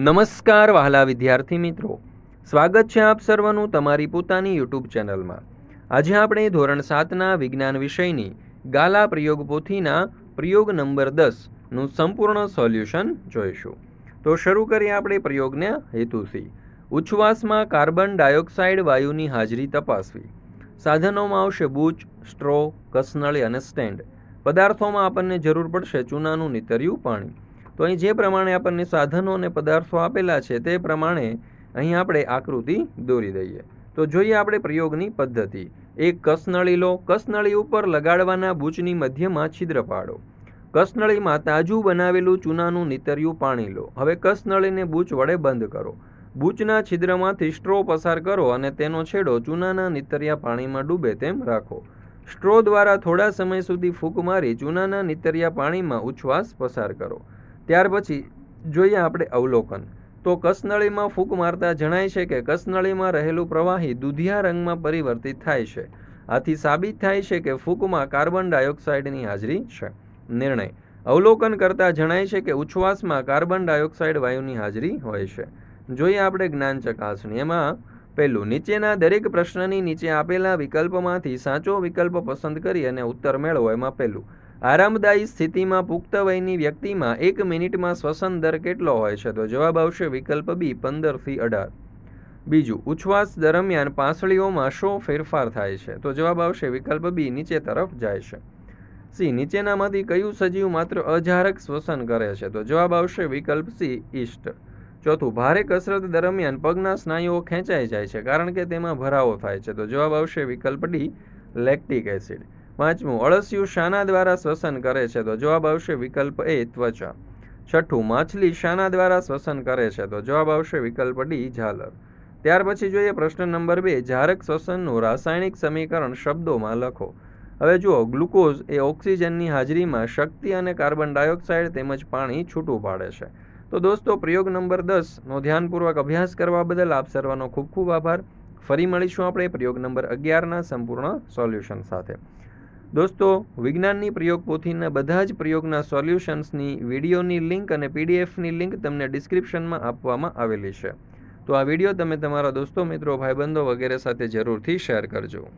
નમસ્કાર વહાલા વિદ્યાર્થી મિત્રો સ્વાગત છે આપ સર્વનું તમારી પોતાની યુટ્યુબ ચેનલમાં આજે આપણે ધોરણ સાતના વિજ્ઞાન વિષયની ગાલા પ્રયોગ પોથીના પ્રયોગ નંબર દસનું સંપૂર્ણ સોલ્યુશન જોઈશું તો શરૂ કરીએ આપણે પ્રયોગને હેતુથી ઉચ્છવાસમાં કાર્બન ડાયોક્સાઇડ વાયુની હાજરી તપાસવી સાધનોમાં આવશે બૂચ સ્ટ્રો કસનળી અને સ્ટેન્ડ પદાર્થોમાં આપણને જરૂર પડશે ચૂનાનું નીતર્યું પાણી તો અહીં જે પ્રમાણે આપણને સાધનો અને પદાર્થો આપેલા છે તે પ્રમાણે અહીં આપણે આકૃતિ દોરી દઈએ તો જોઈએ આપણે પ્રયોગની પદ્ધતિ એક કસનળી લો કસનળી ઉપર લગાડવાના બૂચની મધ્યમાં છિદ્ર પાડો કસનળીમાં તાજું બનાવેલું ચૂનાનું નીતર્યું પાણી લો હવે કસનળીને બૂચ વડે બંધ કરો બૂચના છિદ્રમાંથી સ્ટ્રો પસાર કરો અને તેનો છેડો ચૂનાના નીતર્યા પાણીમાં ડૂબે તેમ રાખો સ્ટ્રો દ્વારા થોડા સમય સુધી ફૂંક મારી ચૂનાના નીતર્યા પાણીમાં ઉચ્છવાસ પસાર કરો ત્યાર પછી જોઈએ આપણે અવલોકન તો કસનળીમાં ફૂંક મારતા જણાય છે કે કસનળીમાં રહેલું પ્રવાહી દૂધિયા રંગમાં પરિવર્તિત થાય છે આથી સાબિત થાય છે કે ફૂંકમાં કાર્બન ડાયોક્સાઇડની હાજરી છે નિર્ણય અવલોકન કરતાં જણાય છે કે ઉચ્છવાસમાં કાર્બન ડાયોક્સાઇડ વાયુની હાજરી હોય છે જોઈએ આપણે જ્ઞાન ચકાસણી એમાં પહેલું નીચેના દરેક પ્રશ્નની નીચે આપેલા વિકલ્પમાંથી સાચો વિકલ્પ પસંદ કરી અને ઉત્તર મેળવો એમાં પહેલું આરામદાયી સ્થિતિમાં પુખ્ત વયની વ્યક્તિમાં એક મિનિટમાં શ્વસન દર કેટલો હોય છે તો જવાબ આવશે વિકલ્પ બી પંદરથી અઢાર બીજું ઉચ્છવાસ દરમિયાન પાંસળીઓમાં શો ફેરફાર થાય છે તો જવાબ આવશે વિકલ્પ બી નીચે તરફ જાય છે સી નીચેનામાંથી કયું સજીવ માત્ર અજારક શ્વસન કરે છે તો જવાબ આવશે વિકલ્પ સી ઈસ્ટ ચોથું ભારે કસરત દરમિયાન પગના સ્નાયુઓ ખેંચાઈ જાય છે કારણ કે તેમાં ભરાવો થાય છે તો જવાબ આવશે વિકલ્પ ડી લેક્ટિક એસિડ પાંચમું અળસિયું શાના દ્વારા શ્વસન કરે છે તો જવાબ આવશે વિકલ્પ એ ત્વચા છઠ્ઠું માછલી શાના દ્વારા શ્વસન કરે છે તો જવાબ આવશે વિકલ્પ ડી ઝાલર ત્યાર પછી જોઈએ પ્રશ્ન નંબર બે ઝારક શ્વસનનું રાસાયણિક સમીકરણ શબ્દોમાં લખો હવે જુઓ ગ્લુકોઝ એ ઓક્સિજનની હાજરીમાં શક્તિ અને કાર્બન ડાયોક્સાઇડ તેમજ પાણી છૂટું પાડે છે તો દોસ્તો પ્રયોગ નંબર દસનો ધ્યાનપૂર્વક અભ્યાસ કરવા બદલ આપ સર્વનો ખૂબ ખૂબ આભાર ફરી મળીશું આપણે પ્રયોગ નંબર અગિયારના સંપૂર્ણ સોલ્યુશન સાથે દોસ્તો વિજ્ઞાનની પ્રયોગ પોથીના બધા જ પ્રયોગના સોલ્યુશન્સની વિડીયોની લિંક અને પીડીએફની લિંક તમને ડિસ્ક્રિપ્શનમાં આપવામાં આવેલી છે તો આ વિડીયો તમે તમારા દોસ્તો મિત્રો ભાઈબંધો વગેરે સાથે જરૂરથી શેર કરજો